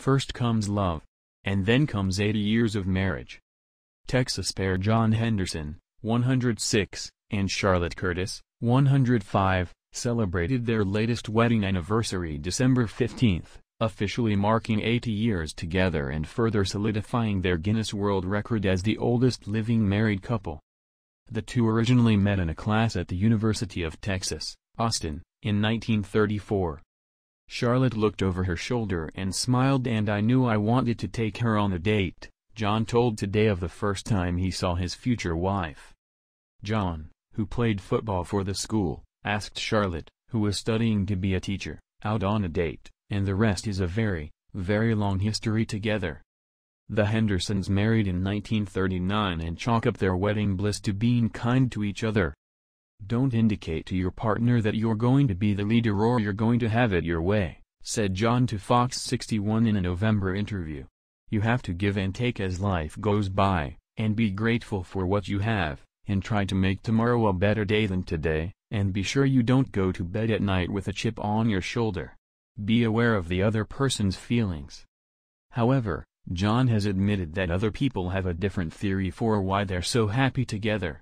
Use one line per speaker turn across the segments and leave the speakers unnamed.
First comes love. And then comes 80 years of marriage. Texas pair John Henderson, 106, and Charlotte Curtis, 105, celebrated their latest wedding anniversary December 15, officially marking 80 years together and further solidifying their Guinness World Record as the oldest living married couple. The two originally met in a class at the University of Texas, Austin, in 1934. Charlotte looked over her shoulder and smiled and I knew I wanted to take her on a date, John told Today of the first time he saw his future wife. John, who played football for the school, asked Charlotte, who was studying to be a teacher, out on a date, and the rest is a very, very long history together. The Hendersons married in 1939 and chalk up their wedding bliss to being kind to each other, don't indicate to your partner that you're going to be the leader or you're going to have it your way, said John to Fox 61 in a November interview. You have to give and take as life goes by, and be grateful for what you have, and try to make tomorrow a better day than today, and be sure you don't go to bed at night with a chip on your shoulder. Be aware of the other person's feelings. However, John has admitted that other people have a different theory for why they're so happy together.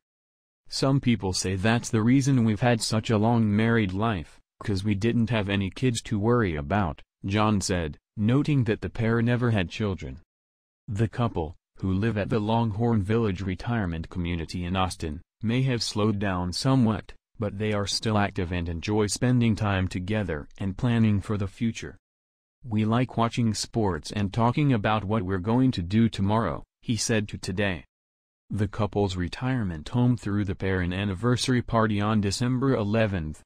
Some people say that's the reason we've had such a long married life, cause we didn't have any kids to worry about, John said, noting that the pair never had children. The couple, who live at the Longhorn Village retirement community in Austin, may have slowed down somewhat, but they are still active and enjoy spending time together and planning for the future. We like watching sports and talking about what we're going to do tomorrow, he said to Today the couple's retirement home threw the pair an anniversary party on December 11.